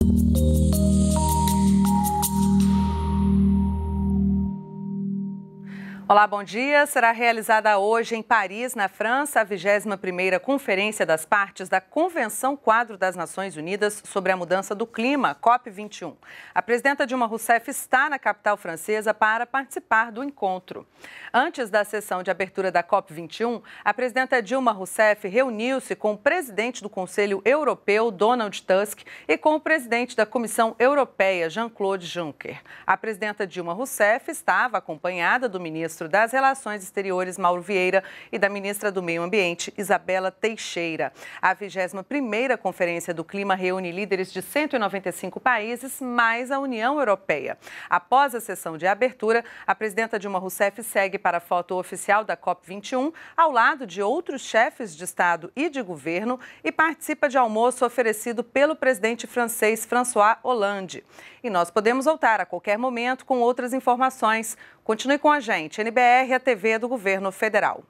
thank you Olá, bom dia. Será realizada hoje em Paris, na França, a 21ª Conferência das Partes da Convenção Quadro das Nações Unidas sobre a Mudança do Clima, COP21. A presidenta Dilma Rousseff está na capital francesa para participar do encontro. Antes da sessão de abertura da COP21, a presidenta Dilma Rousseff reuniu-se com o presidente do Conselho Europeu, Donald Tusk, e com o presidente da Comissão Europeia, Jean-Claude Juncker. A presidenta Dilma Rousseff estava acompanhada do ministro ministro das Relações Exteriores, Mauro Vieira, e da ministra do Meio Ambiente, Isabela Teixeira. A 21ª Conferência do Clima reúne líderes de 195 países, mais a União Europeia. Após a sessão de abertura, a presidenta Dilma Rousseff segue para a foto oficial da COP21, ao lado de outros chefes de Estado e de governo, e participa de almoço oferecido pelo presidente francês François Hollande. E nós podemos voltar a qualquer momento com outras informações. Continue com a gente cbn a TV do Governo Federal.